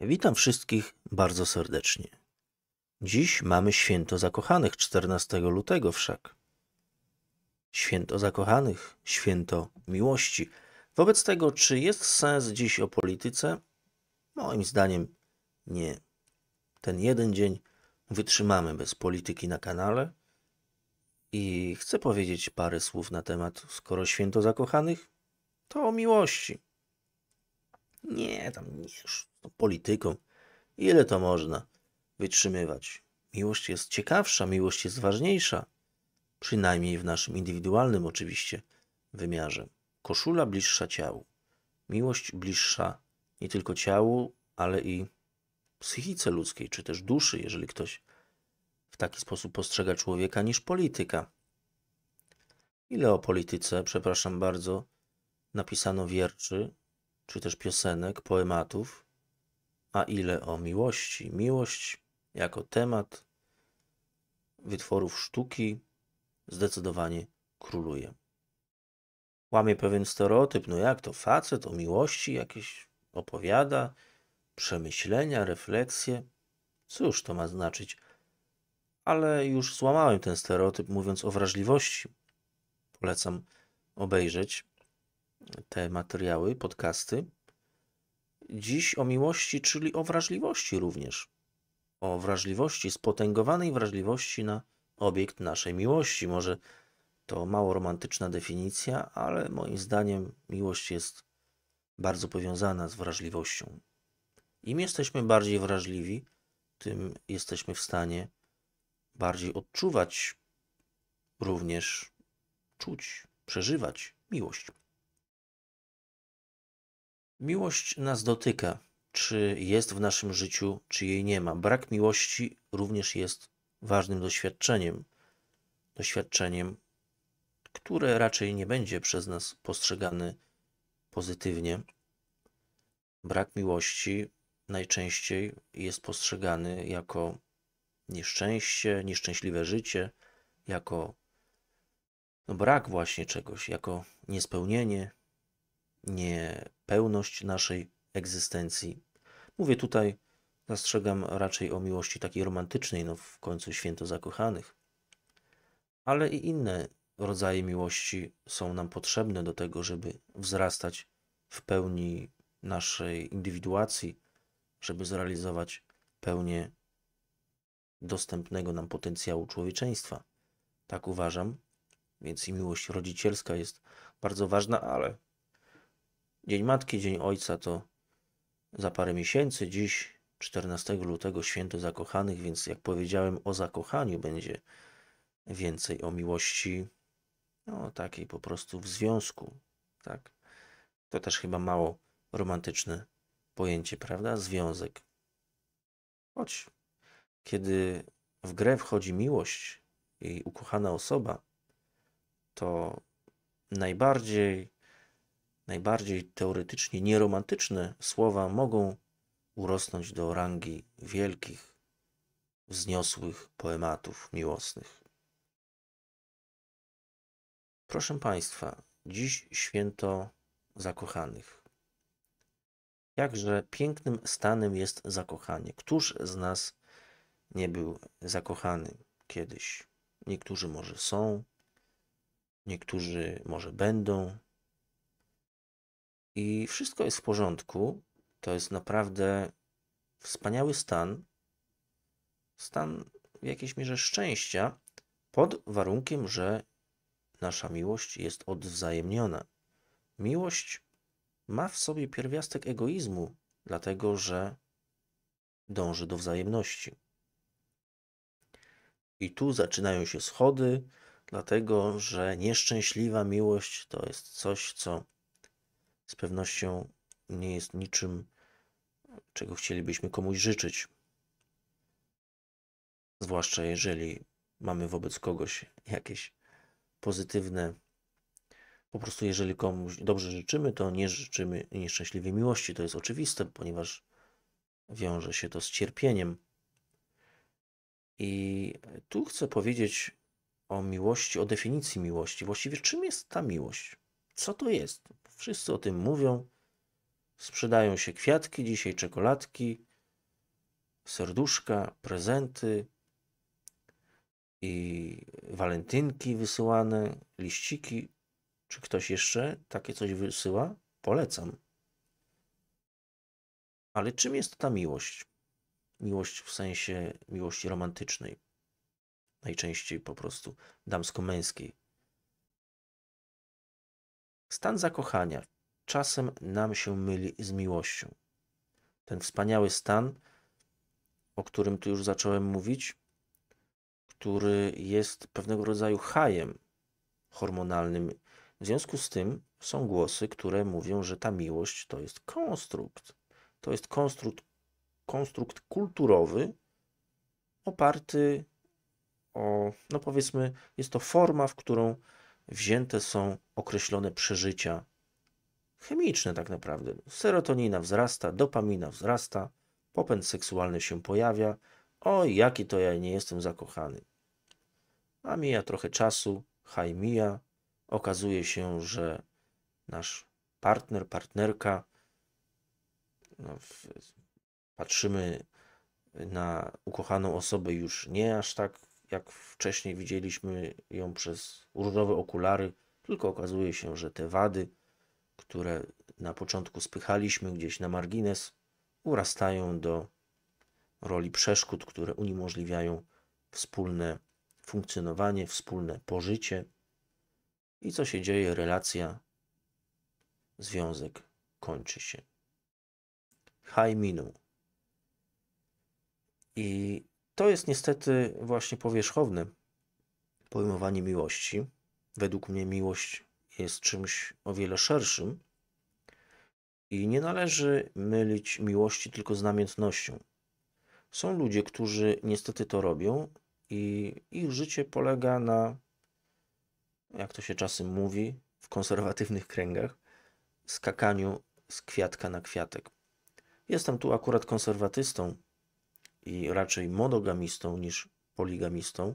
Witam wszystkich bardzo serdecznie. Dziś mamy święto zakochanych 14 lutego wszak. Święto zakochanych, święto miłości. Wobec tego, czy jest sens dziś o polityce? Moim zdaniem nie. Ten jeden dzień wytrzymamy bez polityki na kanale i chcę powiedzieć parę słów na temat, skoro święto zakochanych, to o miłości. Nie, tam nie, polityką. Ile to można wytrzymywać? Miłość jest ciekawsza, miłość jest ważniejsza. Przynajmniej w naszym indywidualnym oczywiście wymiarze. Koszula bliższa ciału. Miłość bliższa nie tylko ciału, ale i psychice ludzkiej, czy też duszy, jeżeli ktoś w taki sposób postrzega człowieka, niż polityka. Ile o polityce, przepraszam bardzo, napisano wierczy, czy też piosenek, poematów, a ile o miłości. Miłość jako temat wytworów sztuki zdecydowanie króluje. Łamie pewien stereotyp, no jak to facet o miłości jakieś opowiada, przemyślenia, refleksje. Cóż to ma znaczyć? Ale już złamałem ten stereotyp mówiąc o wrażliwości. Polecam obejrzeć te materiały, podcasty. Dziś o miłości, czyli o wrażliwości również. O wrażliwości, spotęgowanej wrażliwości na obiekt naszej miłości. Może to mało romantyczna definicja, ale moim zdaniem miłość jest bardzo powiązana z wrażliwością. Im jesteśmy bardziej wrażliwi, tym jesteśmy w stanie bardziej odczuwać, również czuć, przeżywać miłość. Miłość nas dotyka. Czy jest w naszym życiu, czy jej nie ma. Brak miłości również jest ważnym doświadczeniem. Doświadczeniem, które raczej nie będzie przez nas postrzegane pozytywnie. Brak miłości najczęściej jest postrzegany jako nieszczęście, nieszczęśliwe życie, jako no, brak właśnie czegoś, jako niespełnienie, niepełność naszej egzystencji. Mówię tutaj, zastrzegam raczej o miłości takiej romantycznej, no w końcu święto zakochanych. Ale i inne rodzaje miłości są nam potrzebne do tego, żeby wzrastać w pełni naszej indywiduacji, żeby zrealizować pełnię dostępnego nam potencjału człowieczeństwa. Tak uważam, więc i miłość rodzicielska jest bardzo ważna, ale Dzień Matki, Dzień Ojca to za parę miesięcy, dziś 14 lutego święto zakochanych, więc jak powiedziałem o zakochaniu będzie więcej o miłości, no takiej po prostu w związku, tak? To też chyba mało romantyczne pojęcie, prawda? Związek. Choć kiedy w grę wchodzi miłość i ukochana osoba, to najbardziej najbardziej teoretycznie nieromantyczne słowa mogą urosnąć do rangi wielkich, wzniosłych poematów miłosnych. Proszę Państwa, dziś święto zakochanych. Jakże pięknym stanem jest zakochanie. Któż z nas nie był zakochany kiedyś? Niektórzy może są, niektórzy może będą, i wszystko jest w porządku. To jest naprawdę wspaniały stan, stan w jakiejś mierze szczęścia, pod warunkiem, że nasza miłość jest odwzajemniona. Miłość ma w sobie pierwiastek egoizmu, dlatego że dąży do wzajemności. I tu zaczynają się schody, dlatego że nieszczęśliwa miłość to jest coś, co z pewnością nie jest niczym, czego chcielibyśmy komuś życzyć. Zwłaszcza jeżeli mamy wobec kogoś jakieś pozytywne, po prostu jeżeli komuś dobrze życzymy, to nie życzymy nieszczęśliwej miłości. To jest oczywiste, ponieważ wiąże się to z cierpieniem. I tu chcę powiedzieć o miłości, o definicji miłości. Właściwie czym jest ta miłość? Co to jest? Wszyscy o tym mówią. Sprzedają się kwiatki, dzisiaj czekoladki, serduszka, prezenty i walentynki wysyłane, liściki. Czy ktoś jeszcze takie coś wysyła? Polecam. Ale czym jest ta miłość? Miłość w sensie miłości romantycznej. Najczęściej po prostu damsko-męskiej. Stan zakochania czasem nam się myli z miłością. Ten wspaniały stan, o którym tu już zacząłem mówić, który jest pewnego rodzaju hajem hormonalnym. W związku z tym są głosy, które mówią, że ta miłość to jest konstrukt. To jest konstrukt, konstrukt kulturowy oparty o, no powiedzmy, jest to forma, w którą wzięte są określone przeżycia chemiczne tak naprawdę. Serotonina wzrasta, dopamina wzrasta, popęd seksualny się pojawia. O, jaki to ja nie jestem zakochany. A mija trochę czasu, haj mija. Okazuje się, że nasz partner, partnerka, no, w, patrzymy na ukochaną osobę już nie aż tak jak wcześniej widzieliśmy ją przez różowe okulary, tylko okazuje się, że te wady, które na początku spychaliśmy gdzieś na margines, urastają do roli przeszkód, które uniemożliwiają wspólne funkcjonowanie, wspólne pożycie i co się dzieje, relacja, związek kończy się. Haj minął. I to jest niestety właśnie powierzchowne pojmowanie miłości. Według mnie miłość jest czymś o wiele szerszym i nie należy mylić miłości tylko z namiętnością. Są ludzie, którzy niestety to robią i ich życie polega na, jak to się czasem mówi w konserwatywnych kręgach, skakaniu z kwiatka na kwiatek. Jestem tu akurat konserwatystą, i raczej monogamistą niż poligamistą.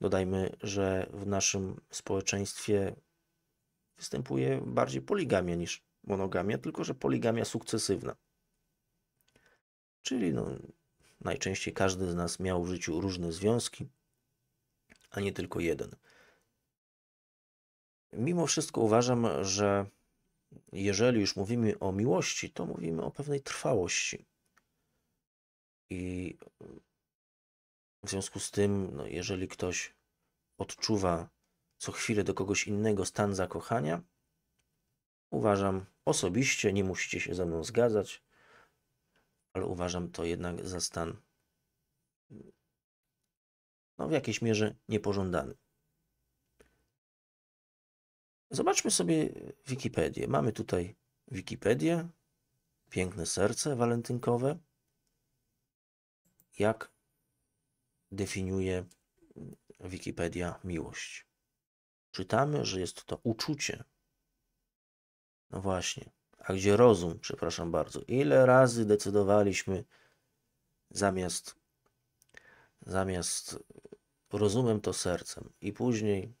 Dodajmy, że w naszym społeczeństwie występuje bardziej poligamia niż monogamia, tylko że poligamia sukcesywna. Czyli no, najczęściej każdy z nas miał w życiu różne związki, a nie tylko jeden. Mimo wszystko uważam, że jeżeli już mówimy o miłości, to mówimy o pewnej trwałości. I w związku z tym, no, jeżeli ktoś odczuwa co chwilę do kogoś innego stan zakochania, uważam osobiście, nie musicie się ze mną zgadzać, ale uważam to jednak za stan no, w jakiejś mierze niepożądany. Zobaczmy sobie Wikipedię. Mamy tutaj Wikipedię, piękne serce walentynkowe jak definiuje Wikipedia miłość. Czytamy, że jest to uczucie. No właśnie. A gdzie rozum? Przepraszam bardzo. Ile razy decydowaliśmy zamiast, zamiast rozumem to sercem i później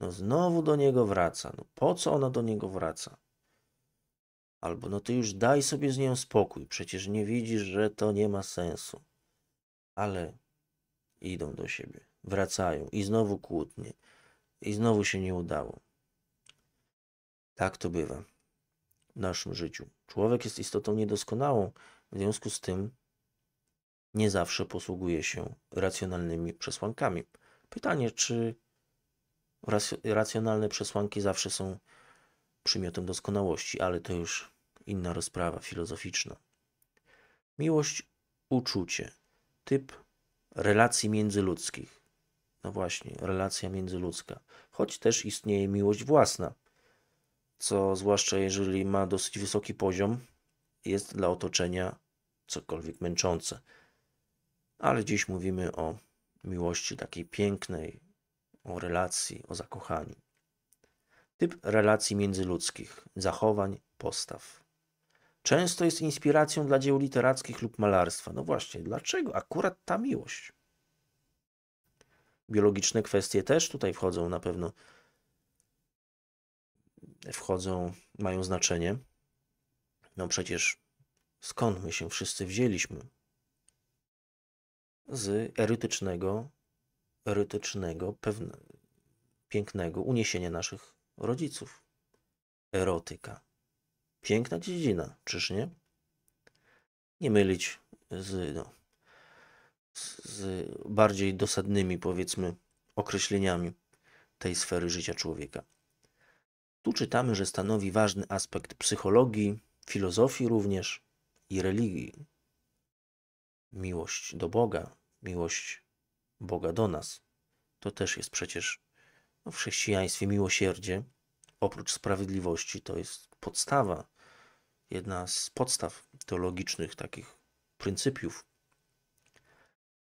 no znowu do niego wraca. No po co ona do niego wraca? Albo no ty już daj sobie z nią spokój, przecież nie widzisz, że to nie ma sensu. Ale idą do siebie, wracają i znowu kłótnie, i znowu się nie udało. Tak to bywa w naszym życiu. Człowiek jest istotą niedoskonałą, w związku z tym nie zawsze posługuje się racjonalnymi przesłankami. Pytanie, czy racjonalne przesłanki zawsze są przymiotem doskonałości, ale to już inna rozprawa filozoficzna. Miłość, uczucie, typ relacji międzyludzkich. No właśnie, relacja międzyludzka. Choć też istnieje miłość własna, co zwłaszcza jeżeli ma dosyć wysoki poziom, jest dla otoczenia cokolwiek męczące. Ale dziś mówimy o miłości takiej pięknej, o relacji, o zakochaniu. Typ relacji międzyludzkich, zachowań, postaw często jest inspiracją dla dzieł literackich lub malarstwa. No właśnie, dlaczego akurat ta miłość? Biologiczne kwestie też tutaj wchodzą na pewno. Wchodzą, mają znaczenie. No przecież skąd my się wszyscy wzięliśmy? Z erytycznego, erytycznego, pewne, pięknego uniesienia naszych rodziców. Erotyka Piękna dziedzina, czyż nie? Nie mylić z, no, z, z bardziej dosadnymi, powiedzmy, określeniami tej sfery życia człowieka. Tu czytamy, że stanowi ważny aspekt psychologii, filozofii również i religii. Miłość do Boga, miłość Boga do nas. To też jest przecież no, w chrześcijaństwie miłosierdzie, oprócz sprawiedliwości, to jest podstawa jedna z podstaw teologicznych, takich pryncypiów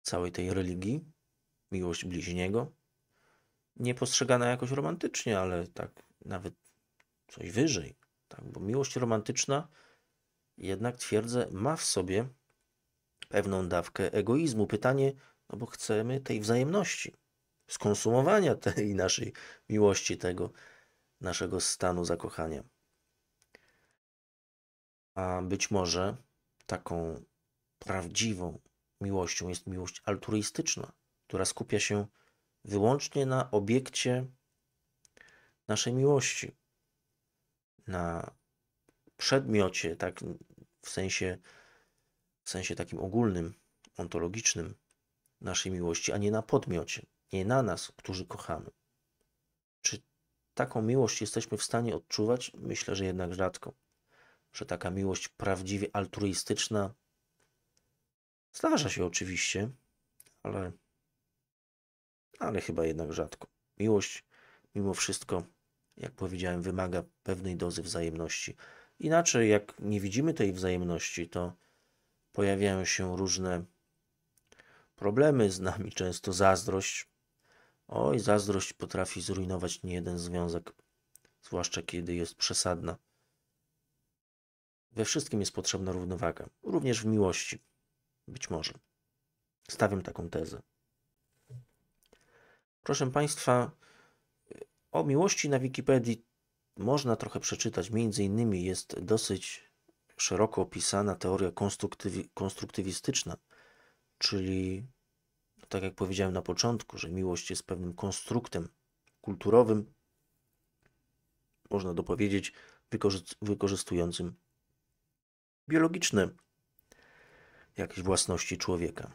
całej tej religii, miłość bliźniego, nie postrzegana jakoś romantycznie, ale tak nawet coś wyżej, tak? bo miłość romantyczna jednak twierdzę, ma w sobie pewną dawkę egoizmu. Pytanie, no bo chcemy tej wzajemności, skonsumowania tej naszej miłości, tego naszego stanu zakochania. A być może taką prawdziwą miłością jest miłość altruistyczna, która skupia się wyłącznie na obiekcie naszej miłości, na przedmiocie, tak w sensie, w sensie takim ogólnym, ontologicznym naszej miłości, a nie na podmiocie, nie na nas, którzy kochamy. Czy taką miłość jesteśmy w stanie odczuwać? Myślę, że jednak rzadko że taka miłość prawdziwie altruistyczna zdarza się oczywiście, ale, ale chyba jednak rzadko. Miłość mimo wszystko, jak powiedziałem, wymaga pewnej dozy wzajemności. Inaczej, jak nie widzimy tej wzajemności, to pojawiają się różne problemy z nami, często zazdrość. Oj, zazdrość potrafi zrujnować niejeden związek, zwłaszcza kiedy jest przesadna. We wszystkim jest potrzebna równowaga, również w miłości. Być może. Stawiam taką tezę. Proszę Państwa, o miłości na Wikipedii można trochę przeczytać. Między innymi jest dosyć szeroko opisana teoria konstruktywi konstruktywistyczna, czyli tak jak powiedziałem na początku, że miłość jest pewnym konstruktem kulturowym, można dopowiedzieć, wykorzy wykorzystującym biologiczne jakiejś własności człowieka.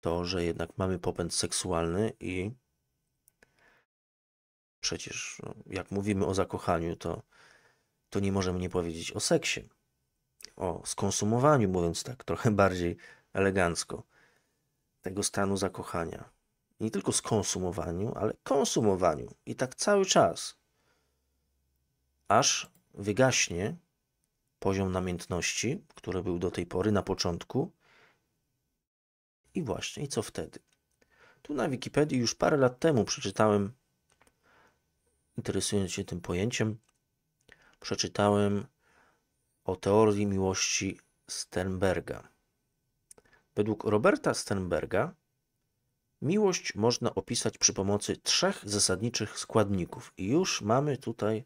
To, że jednak mamy popęd seksualny i przecież no, jak mówimy o zakochaniu, to, to nie możemy nie powiedzieć o seksie, o skonsumowaniu, mówiąc tak trochę bardziej elegancko, tego stanu zakochania. Nie tylko skonsumowaniu, ale konsumowaniu. I tak cały czas, aż wygaśnie poziom namiętności, który był do tej pory na początku. I właśnie, i co wtedy? Tu na Wikipedii już parę lat temu przeczytałem, interesując się tym pojęciem, przeczytałem o teorii miłości Sternberga. Według Roberta Sternberga miłość można opisać przy pomocy trzech zasadniczych składników. I już mamy tutaj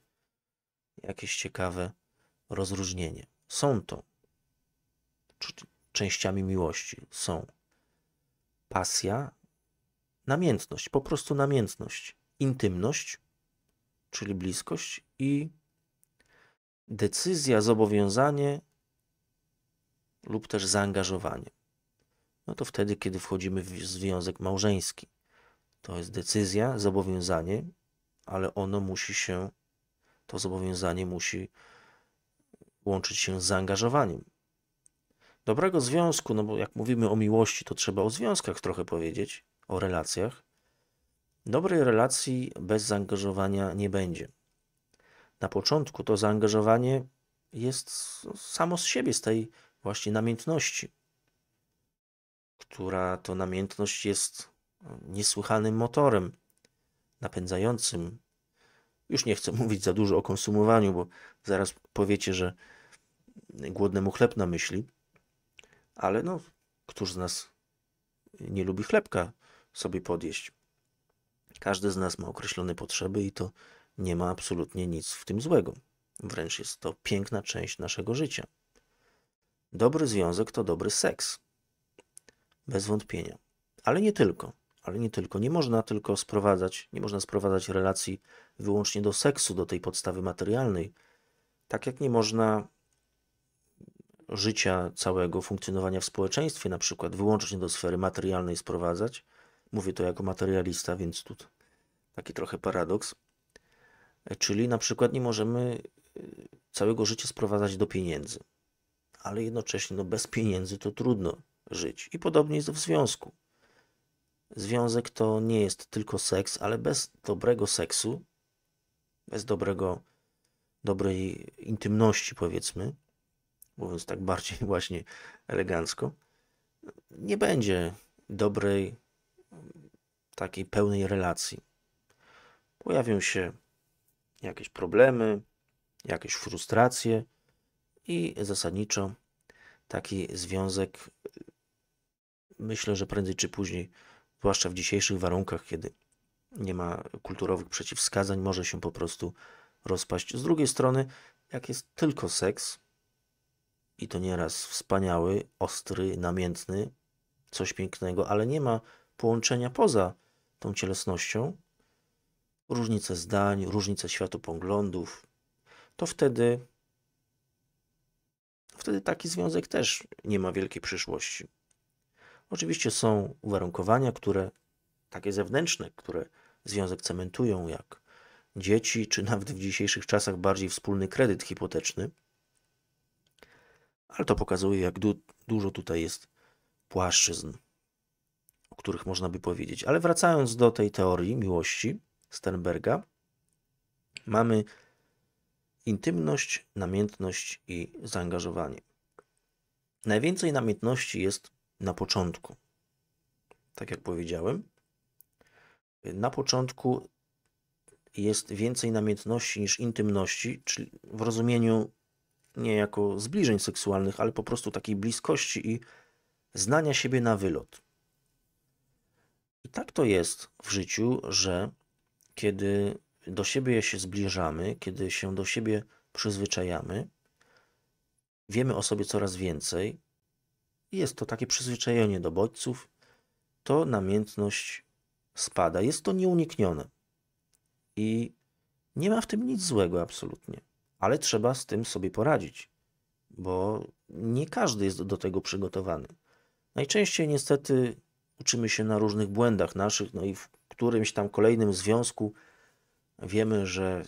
jakieś ciekawe rozróżnienie. Są to częściami miłości. Są pasja, namiętność, po prostu namiętność, intymność, czyli bliskość i decyzja, zobowiązanie lub też zaangażowanie. No to wtedy, kiedy wchodzimy w związek małżeński. To jest decyzja, zobowiązanie, ale ono musi się, to zobowiązanie musi łączyć się z zaangażowaniem. Dobrego związku, no bo jak mówimy o miłości, to trzeba o związkach trochę powiedzieć, o relacjach. Dobrej relacji bez zaangażowania nie będzie. Na początku to zaangażowanie jest samo z siebie, z tej właśnie namiętności, która to namiętność jest mm, niesłychanym motorem napędzającym. Już nie chcę mówić za dużo o konsumowaniu, bo zaraz powiecie, że głodnemu chleb na myśli, ale no, któż z nas nie lubi chlebka sobie podjeść? Każdy z nas ma określone potrzeby i to nie ma absolutnie nic w tym złego. Wręcz jest to piękna część naszego życia. Dobry związek to dobry seks. Bez wątpienia. Ale nie tylko. Ale nie tylko. Nie można tylko sprowadzać, nie można sprowadzać relacji wyłącznie do seksu, do tej podstawy materialnej. Tak jak nie można życia całego, funkcjonowania w społeczeństwie, na przykład wyłącznie do sfery materialnej sprowadzać. Mówię to jako materialista, więc tu taki trochę paradoks. E, czyli na przykład nie możemy e, całego życia sprowadzać do pieniędzy, ale jednocześnie no, bez pieniędzy to trudno żyć. I podobnie jest w związku. Związek to nie jest tylko seks, ale bez dobrego seksu, bez dobrego, dobrej intymności, powiedzmy, mówiąc tak bardziej właśnie elegancko, nie będzie dobrej, takiej pełnej relacji. Pojawią się jakieś problemy, jakieś frustracje i zasadniczo taki związek myślę, że prędzej czy później, zwłaszcza w dzisiejszych warunkach, kiedy nie ma kulturowych przeciwwskazań, może się po prostu rozpaść. Z drugiej strony, jak jest tylko seks, i to nieraz wspaniały, ostry, namiętny, coś pięknego, ale nie ma połączenia poza tą cielesnością, różnice zdań, różnice światopoglądów, to wtedy, wtedy taki związek też nie ma wielkiej przyszłości. Oczywiście są uwarunkowania, które takie zewnętrzne, które związek cementują, jak dzieci, czy nawet w dzisiejszych czasach bardziej wspólny kredyt hipoteczny ale to pokazuje, jak du dużo tutaj jest płaszczyzn, o których można by powiedzieć. Ale wracając do tej teorii miłości Sternberga, mamy intymność, namiętność i zaangażowanie. Najwięcej namiętności jest na początku. Tak jak powiedziałem, na początku jest więcej namiętności niż intymności, czyli w rozumieniu nie jako zbliżeń seksualnych, ale po prostu takiej bliskości i znania siebie na wylot. I tak to jest w życiu, że kiedy do siebie się zbliżamy, kiedy się do siebie przyzwyczajamy, wiemy o sobie coraz więcej. Jest to takie przyzwyczajenie do bodźców, to namiętność spada. Jest to nieuniknione. I nie ma w tym nic złego absolutnie ale trzeba z tym sobie poradzić, bo nie każdy jest do tego przygotowany. Najczęściej niestety uczymy się na różnych błędach naszych, no i w którymś tam kolejnym związku wiemy, że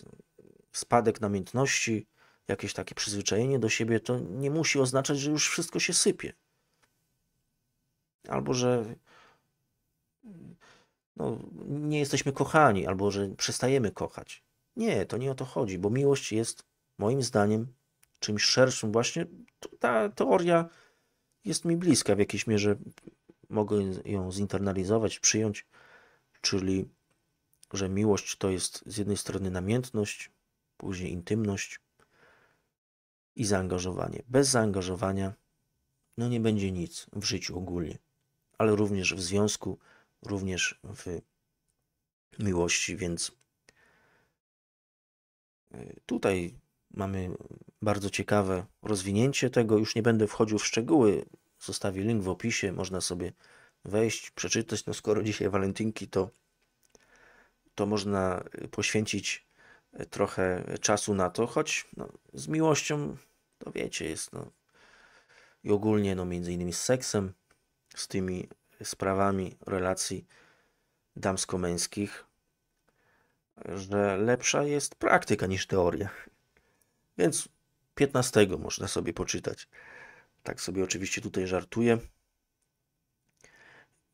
spadek namiętności, jakieś takie przyzwyczajenie do siebie, to nie musi oznaczać, że już wszystko się sypie. Albo że no, nie jesteśmy kochani, albo że przestajemy kochać. Nie, to nie o to chodzi, bo miłość jest moim zdaniem czymś szerszym. Właśnie ta teoria jest mi bliska w jakiejś mierze. Mogę ją zinternalizować, przyjąć, czyli że miłość to jest z jednej strony namiętność, później intymność i zaangażowanie. Bez zaangażowania no nie będzie nic w życiu ogólnie, ale również w związku, również w miłości, więc y, tutaj Mamy bardzo ciekawe rozwinięcie tego. Już nie będę wchodził w szczegóły. Zostawię link w opisie. Można sobie wejść, przeczytać. No skoro dzisiaj walentynki, to, to można poświęcić e, trochę czasu na to, choć no, z miłością, to wiecie, jest no, i ogólnie, no między innymi z seksem, z tymi sprawami relacji damsko-męskich, że lepsza jest praktyka niż teoria. Więc 15 można sobie poczytać. Tak sobie oczywiście tutaj żartuję.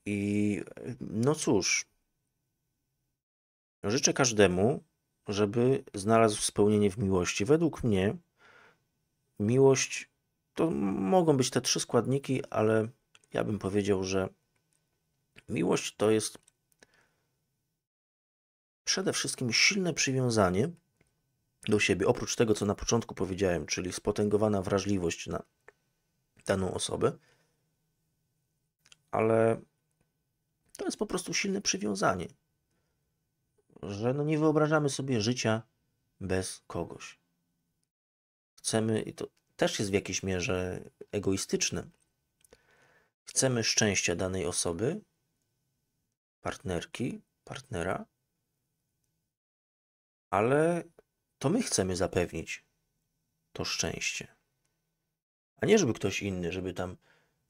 I no cóż, życzę każdemu, żeby znalazł spełnienie w miłości. Według mnie miłość to mogą być te trzy składniki, ale ja bym powiedział, że miłość to jest przede wszystkim silne przywiązanie do siebie. Oprócz tego, co na początku powiedziałem, czyli spotęgowana wrażliwość na daną osobę, ale to jest po prostu silne przywiązanie, że no nie wyobrażamy sobie życia bez kogoś. Chcemy, i to też jest w jakiejś mierze egoistyczne, chcemy szczęścia danej osoby, partnerki, partnera, ale to my chcemy zapewnić to szczęście. A nie, żeby ktoś inny, żeby tam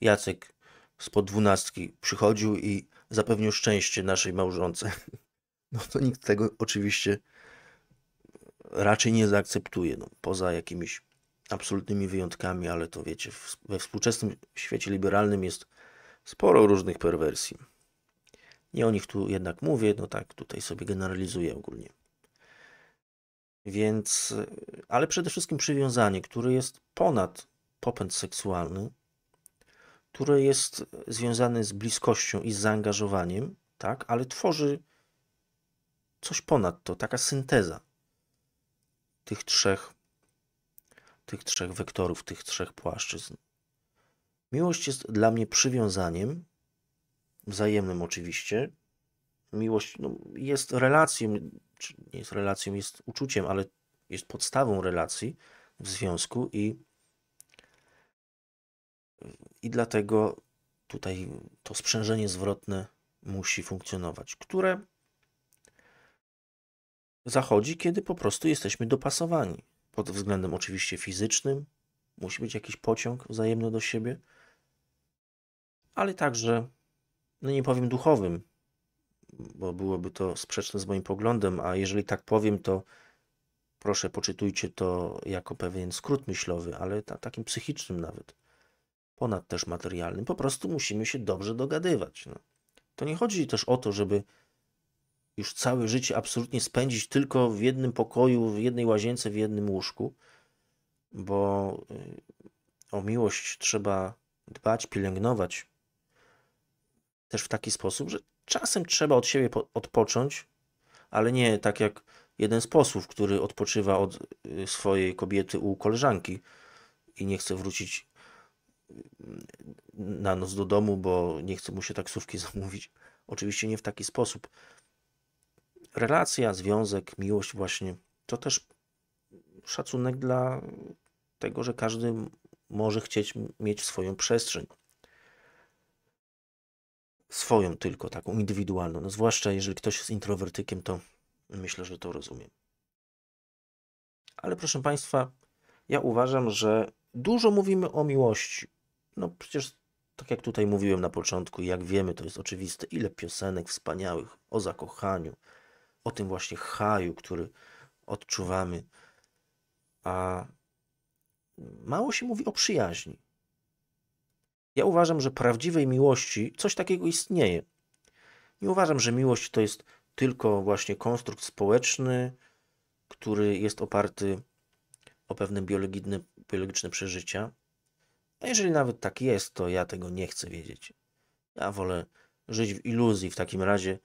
Jacek spod dwunastki przychodził i zapewnił szczęście naszej małżonce. No to nikt tego oczywiście raczej nie zaakceptuje, no, poza jakimiś absolutnymi wyjątkami, ale to wiecie, we współczesnym świecie liberalnym jest sporo różnych perwersji. Nie o nich tu jednak mówię, no tak, tutaj sobie generalizuję ogólnie. Więc, ale przede wszystkim przywiązanie, które jest ponad popęd seksualny, które jest związane z bliskością i z zaangażowaniem, tak, ale tworzy coś ponad to, taka synteza tych trzech, tych trzech wektorów, tych trzech płaszczyzn. Miłość jest dla mnie przywiązaniem, wzajemnym oczywiście. Miłość no, jest relacją, nie jest relacją, jest uczuciem, ale jest podstawą relacji w związku i, i dlatego tutaj to sprzężenie zwrotne musi funkcjonować, które zachodzi, kiedy po prostu jesteśmy dopasowani. Pod względem oczywiście fizycznym, musi być jakiś pociąg wzajemny do siebie, ale także, no nie powiem duchowym, bo byłoby to sprzeczne z moim poglądem, a jeżeli tak powiem, to proszę poczytujcie to jako pewien skrót myślowy, ale ta, takim psychicznym nawet, ponad też materialnym. Po prostu musimy się dobrze dogadywać. No. To nie chodzi też o to, żeby już całe życie absolutnie spędzić tylko w jednym pokoju, w jednej łazience, w jednym łóżku, bo y, o miłość trzeba dbać, pielęgnować też w taki sposób, że Czasem trzeba od siebie odpocząć, ale nie tak jak jeden z posłów, który odpoczywa od y, swojej kobiety u koleżanki i nie chce wrócić y, na noc do domu, bo nie chce mu się taksówki zamówić. Oczywiście nie w taki sposób. Relacja, związek, miłość, właśnie to też szacunek dla tego, że każdy może chcieć mieć swoją przestrzeń swoją tylko, taką indywidualną. No, zwłaszcza jeżeli ktoś jest introwertykiem, to myślę, że to rozumiem. Ale proszę Państwa, ja uważam, że dużo mówimy o miłości. No przecież, tak jak tutaj mówiłem na początku, jak wiemy, to jest oczywiste, ile piosenek wspaniałych o zakochaniu, o tym właśnie haju, który odczuwamy. A mało się mówi o przyjaźni. Ja uważam, że prawdziwej miłości coś takiego istnieje. Nie uważam, że miłość to jest tylko właśnie konstrukt społeczny, który jest oparty o pewne biologiczne, przeżycia. A jeżeli nawet tak jest, to ja tego nie chcę wiedzieć. Ja wolę żyć w iluzji w takim razie,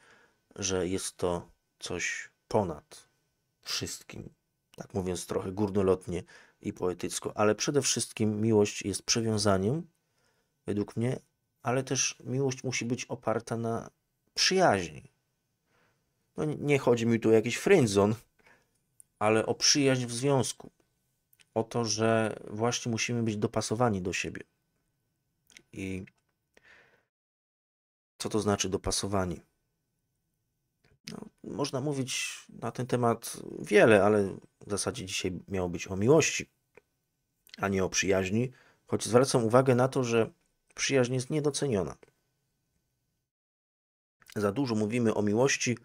że jest to coś ponad wszystkim. Tak mówiąc trochę górnolotnie i poetycko, ale przede wszystkim miłość jest przywiązaniem według mnie, ale też miłość musi być oparta na przyjaźni. No nie chodzi mi tu o jakiś friendzone, ale o przyjaźń w związku. O to, że właśnie musimy być dopasowani do siebie. I co to znaczy dopasowani? No, można mówić na ten temat wiele, ale w zasadzie dzisiaj miało być o miłości, a nie o przyjaźni, choć zwracam uwagę na to, że Przyjaźń jest niedoceniona. Za dużo mówimy o miłości,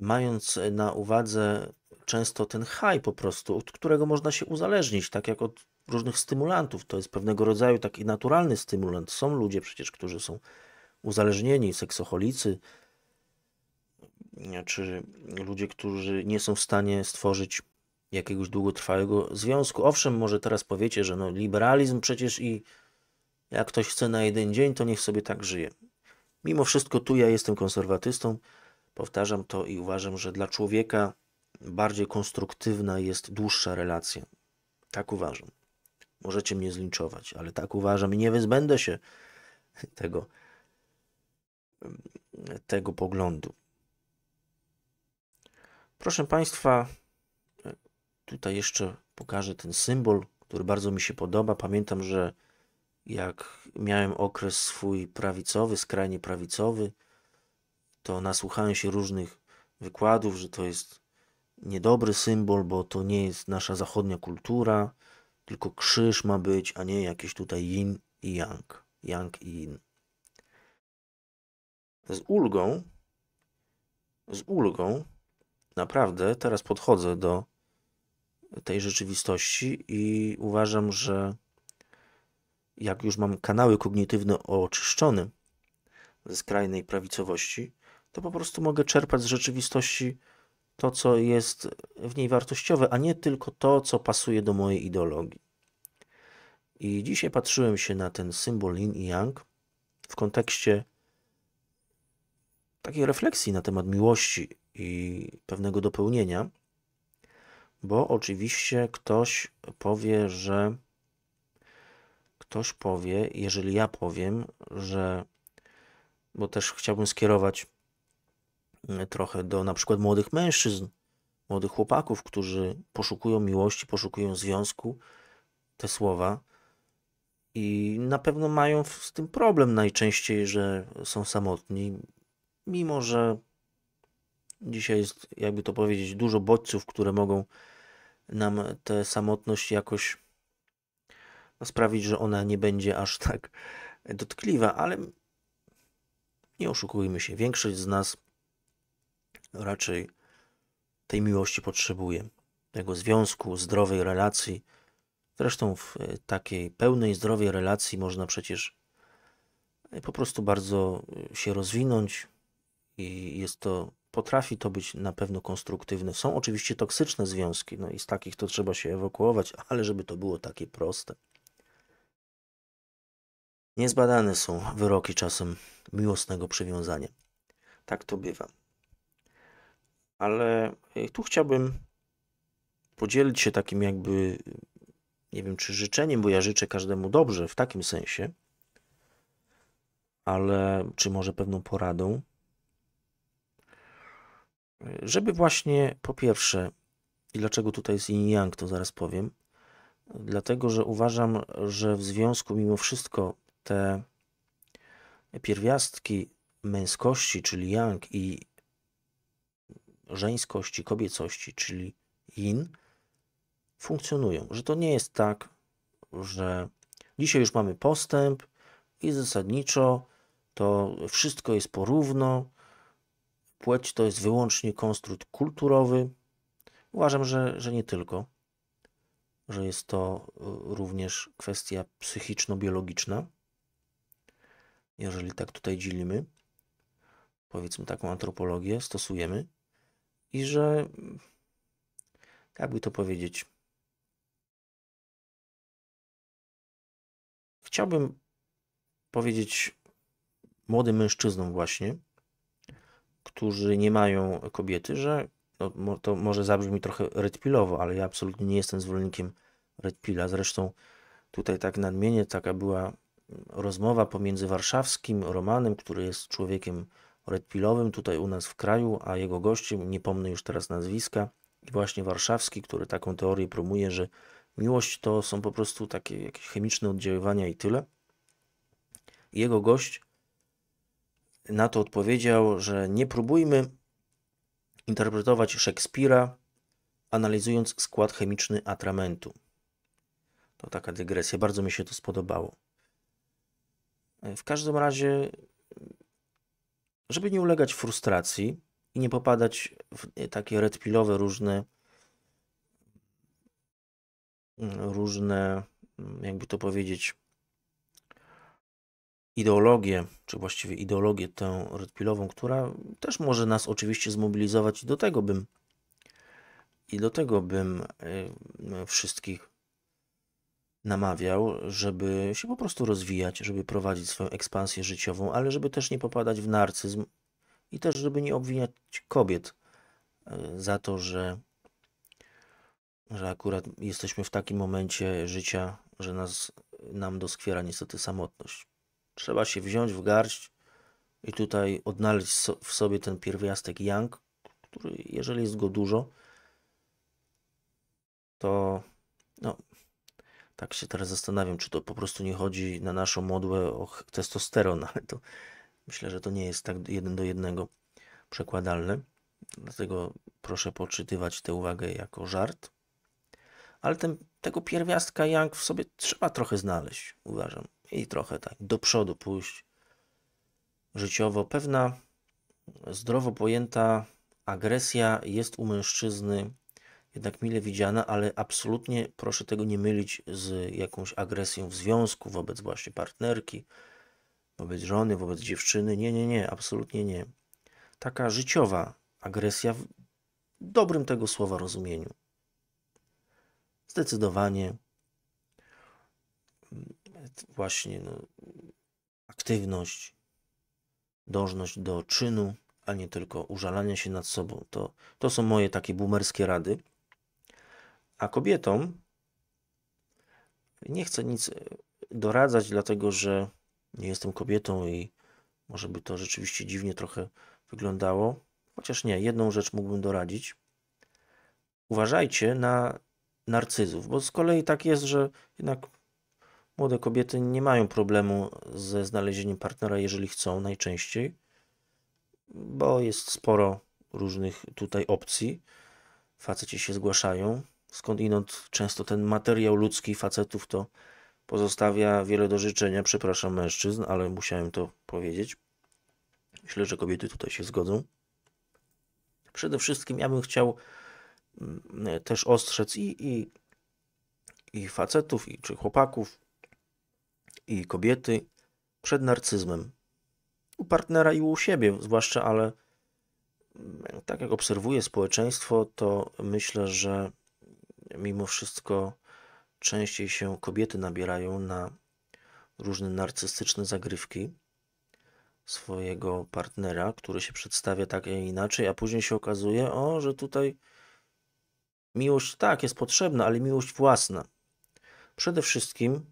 mając na uwadze często ten haj po prostu, od którego można się uzależnić, tak jak od różnych stymulantów. To jest pewnego rodzaju taki naturalny stymulant. Są ludzie przecież, którzy są uzależnieni, seksoholicy, czy ludzie, którzy nie są w stanie stworzyć jakiegoś długotrwałego związku. Owszem, może teraz powiecie, że no liberalizm przecież i jak ktoś chce na jeden dzień, to niech sobie tak żyje. Mimo wszystko tu ja jestem konserwatystą, powtarzam to i uważam, że dla człowieka bardziej konstruktywna jest dłuższa relacja. Tak uważam. Możecie mnie zlinczować, ale tak uważam i nie wyzbędę się tego, tego poglądu. Proszę Państwa, tutaj jeszcze pokażę ten symbol, który bardzo mi się podoba. Pamiętam, że jak miałem okres swój prawicowy, skrajnie prawicowy, to nasłuchałem się różnych wykładów, że to jest niedobry symbol, bo to nie jest nasza zachodnia kultura, tylko krzyż ma być, a nie jakieś tutaj yin i yang, yang i yin. Z ulgą, z ulgą, naprawdę teraz podchodzę do tej rzeczywistości i uważam, że jak już mam kanały kognitywne oczyszczone ze skrajnej prawicowości, to po prostu mogę czerpać z rzeczywistości to, co jest w niej wartościowe, a nie tylko to, co pasuje do mojej ideologii. I dzisiaj patrzyłem się na ten symbol Yin i Yang w kontekście takiej refleksji na temat miłości i pewnego dopełnienia, bo oczywiście ktoś powie, że ktoś powie, jeżeli ja powiem, że, bo też chciałbym skierować mm, trochę do na przykład młodych mężczyzn, młodych chłopaków, którzy poszukują miłości, poszukują związku, te słowa. I na pewno mają z tym problem najczęściej, że są samotni, mimo że dzisiaj jest, jakby to powiedzieć, dużo bodźców, które mogą nam tę samotność jakoś sprawić, że ona nie będzie aż tak dotkliwa, ale nie oszukujmy się, większość z nas raczej tej miłości potrzebuje, tego związku, zdrowej relacji. Zresztą w e, takiej pełnej, zdrowej relacji można przecież e, po prostu bardzo e, się rozwinąć i jest to, potrafi to być na pewno konstruktywne. Są oczywiście toksyczne związki, no i z takich to trzeba się ewakuować, ale żeby to było takie proste. Niezbadane są wyroki czasem miłosnego przywiązania. Tak to bywa. Ale e, tu chciałbym podzielić się takim jakby, nie wiem czy życzeniem, bo ja życzę każdemu dobrze w takim sensie, ale czy może pewną poradą, e, żeby właśnie po pierwsze, i dlaczego tutaj jest yin yang, to zaraz powiem, dlatego że uważam, że w związku mimo wszystko te pierwiastki męskości, czyli yang, i żeńskości, kobiecości, czyli yin, funkcjonują. Że to nie jest tak, że dzisiaj już mamy postęp i zasadniczo to wszystko jest porówno. Płeć to jest wyłącznie konstrukt kulturowy. Uważam, że, że nie tylko, że jest to również kwestia psychiczno-biologiczna jeżeli tak tutaj dzielimy, powiedzmy taką antropologię stosujemy i że, jakby to powiedzieć, chciałbym powiedzieć młodym mężczyznom właśnie, którzy nie mają kobiety, że no, to może zabrzmi trochę redpilowo, ale ja absolutnie nie jestem zwolennikiem redpila. Zresztą tutaj tak nadmienię, taka była rozmowa pomiędzy warszawskim Romanem, który jest człowiekiem redpilowym tutaj u nas w kraju, a jego gościem, nie pomnę już teraz nazwiska, i właśnie warszawski, który taką teorię promuje, że miłość to są po prostu takie jakieś chemiczne oddziaływania i tyle. Jego gość na to odpowiedział, że nie próbujmy interpretować Szekspira, analizując skład chemiczny atramentu. To taka dygresja, bardzo mi się to spodobało. E, w każdym razie, e, żeby nie ulegać frustracji i nie popadać w e, takie redpilowe różne mm, różne, mm, jakby to powiedzieć, ideologię, czy właściwie ideologię tę redpilową, która też może nas oczywiście zmobilizować i do tego bym i do tego bym wszystkich namawiał, żeby się po prostu rozwijać, żeby prowadzić swoją ekspansję życiową, ale żeby też nie popadać w narcyzm i też, żeby nie obwiniać kobiet e, za to, że, że akurat jesteśmy w takim momencie życia, że nas, nam doskwiera niestety samotność. Trzeba się wziąć w garść i tutaj odnaleźć w sobie ten pierwiastek yang, który jeżeli jest go dużo, to no, tak się teraz zastanawiam, czy to po prostu nie chodzi na naszą modłę o testosteron, ale to myślę, że to nie jest tak jeden do jednego przekładalne. Dlatego proszę poczytywać tę uwagę jako żart. Ale ten, tego pierwiastka Yang w sobie trzeba trochę znaleźć, uważam. I trochę tak do przodu pójść życiowo. Pewna zdrowo pojęta agresja jest u mężczyzny jednak mile widziana, ale absolutnie proszę tego nie mylić z jakąś agresją w związku wobec właśnie partnerki, wobec żony, wobec dziewczyny. Nie, nie, nie, absolutnie nie. Taka życiowa agresja w dobrym tego słowa rozumieniu. Zdecydowanie mm, właśnie no, aktywność, dążność do czynu, a nie tylko użalania się nad sobą. To, to są moje takie boomerskie rady. A kobietom nie chcę nic e, doradzać, dlatego że nie jestem kobietą i może by to rzeczywiście dziwnie trochę wyglądało. Chociaż nie, jedną rzecz mógłbym doradzić. Uważajcie na narcyzów, bo z kolei tak jest, że jednak młode kobiety nie mają problemu ze znalezieniem partnera, jeżeli chcą najczęściej, bo jest sporo różnych tutaj opcji. Faceci się zgłaszają, skądinąd często ten materiał ludzki facetów to pozostawia wiele do życzenia. Przepraszam mężczyzn, ale musiałem to powiedzieć. Myślę, że kobiety tutaj się zgodzą. Przede wszystkim ja bym chciał mm, e, też ostrzec i, i, i facetów, i, czy chłopaków, i kobiety przed narcyzmem. U partnera i u siebie, zwłaszcza, ale mm, tak jak obserwuję społeczeństwo, to myślę, że mimo wszystko częściej się kobiety nabierają na różne narcystyczne zagrywki swojego partnera, który się przedstawia tak, a inaczej, a później się okazuje, o, że tutaj miłość tak jest potrzebna, ale miłość własna. Przede wszystkim,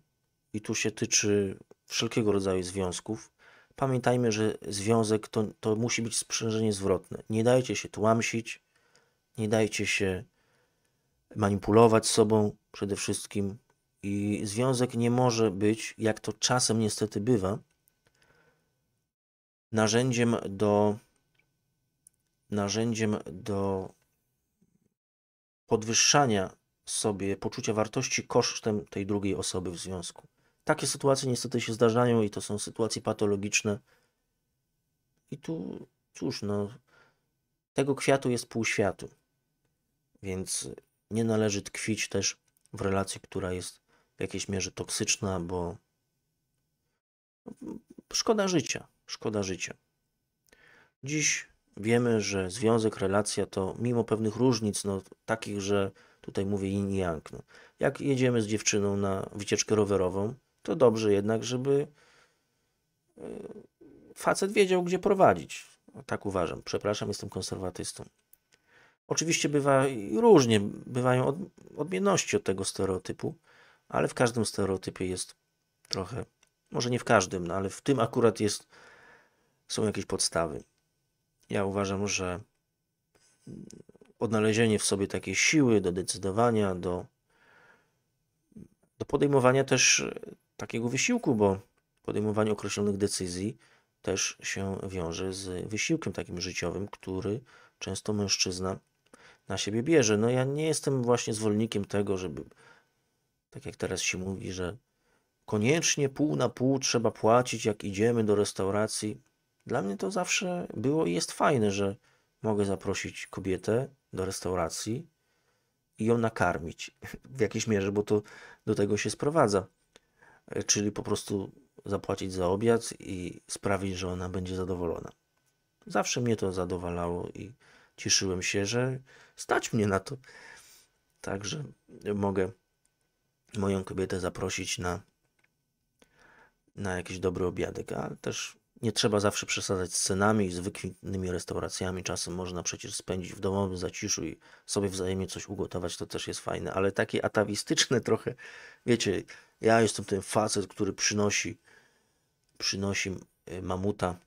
i tu się tyczy wszelkiego rodzaju związków, pamiętajmy, że związek to, to musi być sprzężenie zwrotne. Nie dajcie się tłamsić, nie dajcie się manipulować sobą przede wszystkim i związek nie może być, jak to czasem niestety bywa, narzędziem do narzędziem do podwyższania sobie poczucia wartości kosztem tej drugiej osoby w związku. Takie sytuacje niestety się zdarzają i to są sytuacje patologiczne. I tu, cóż, no, tego kwiatu jest pół światu. Więc nie należy tkwić też w relacji, która jest w jakiejś mierze toksyczna, bo szkoda życia, szkoda życia. Dziś wiemy, że związek, relacja to mimo pewnych różnic, no, takich, że tutaj mówię yin i yang. No. Jak jedziemy z dziewczyną na wycieczkę rowerową, to dobrze jednak, żeby e, facet wiedział, gdzie prowadzić. Tak uważam. Przepraszam, jestem konserwatystą. Oczywiście bywa różnie, bywają od, odmienności od tego stereotypu, ale w każdym stereotypie jest trochę, może nie w każdym, no ale w tym akurat jest, są jakieś podstawy. Ja uważam, że odnalezienie w sobie takiej siły do decydowania, do, do podejmowania też takiego wysiłku, bo podejmowanie określonych decyzji też się wiąże z wysiłkiem takim życiowym, który często mężczyzna na siebie bierze. No ja nie jestem właśnie zwolennikiem tego, żeby, tak jak teraz się mówi, że koniecznie pół na pół trzeba płacić, jak idziemy do restauracji. Dla mnie to zawsze było i jest fajne, że mogę zaprosić kobietę do restauracji i ją nakarmić w jakiejś mierze, bo to do tego się sprowadza. E, czyli po prostu zapłacić za obiad i sprawić, że ona będzie zadowolona. Zawsze mnie to zadowalało i cieszyłem się, że Stać mnie na to. Także mogę moją kobietę zaprosić na, na jakiś dobry obiadek, ale też nie trzeba zawsze przesadzać z cenami i zwykłymi restauracjami. Czasem można przecież spędzić w domowym zaciszu i sobie wzajemnie coś ugotować, to też jest fajne, ale takie atawistyczne trochę, wiecie, ja jestem ten facet, który przynosi, przynosi e, mamuta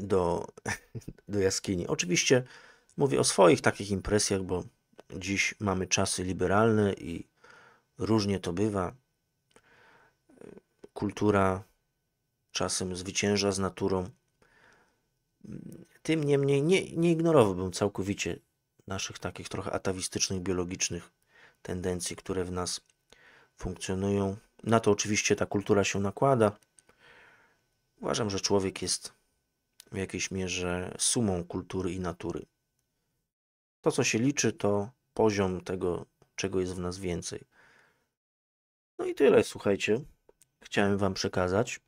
do, do jaskini. Oczywiście Mówię o swoich takich impresjach, bo dziś mamy czasy liberalne i różnie to bywa. Kultura czasem zwycięża z naturą. Tym niemniej nie, nie ignorowałbym całkowicie naszych takich trochę atawistycznych, biologicznych tendencji, które w nas funkcjonują. Na to oczywiście ta kultura się nakłada. Uważam, że człowiek jest w jakiejś mierze sumą kultury i natury. To, co się liczy, to poziom tego, czego jest w nas więcej. No i tyle, słuchajcie. Chciałem Wam przekazać.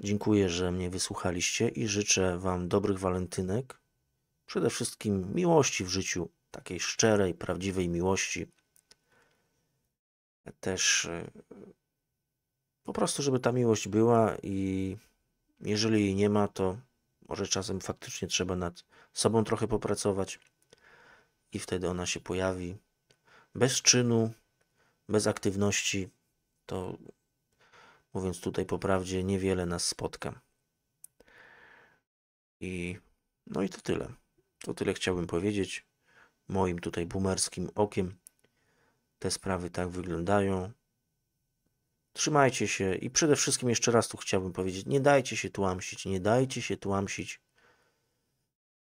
Dziękuję, że mnie wysłuchaliście i życzę Wam dobrych walentynek. Przede wszystkim miłości w życiu, takiej szczerej, prawdziwej miłości. Też y, po prostu, żeby ta miłość była i jeżeli jej nie ma, to może czasem faktycznie trzeba nad sobą trochę popracować i wtedy ona się pojawi. Bez czynu, bez aktywności, to mówiąc tutaj po prawdzie, niewiele nas spotka. I no i to tyle. To tyle chciałbym powiedzieć. Moim tutaj boomerskim okiem te sprawy tak wyglądają. Trzymajcie się i przede wszystkim jeszcze raz tu chciałbym powiedzieć, nie dajcie się tłamsić, nie dajcie się tłamsić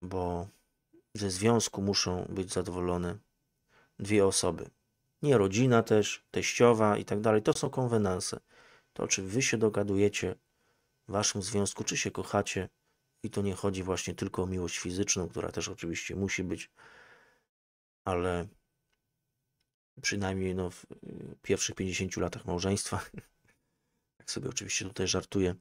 bo ze związku muszą być zadowolone dwie osoby. Nie rodzina też, teściowa i tak dalej. To są konwenanse. To, czy wy się dogadujecie w waszym związku, czy się kochacie, i to nie chodzi właśnie tylko o miłość fizyczną, która też oczywiście musi być, ale przynajmniej no, w y, pierwszych 50 latach małżeństwa. jak sobie oczywiście tutaj żartuję,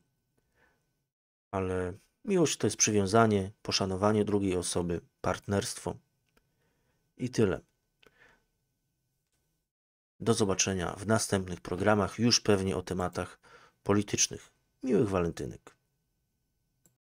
ale Miłość to jest przywiązanie, poszanowanie drugiej osoby, partnerstwo. I tyle. Do zobaczenia w następnych programach, już pewnie o tematach politycznych. Miłych walentynek.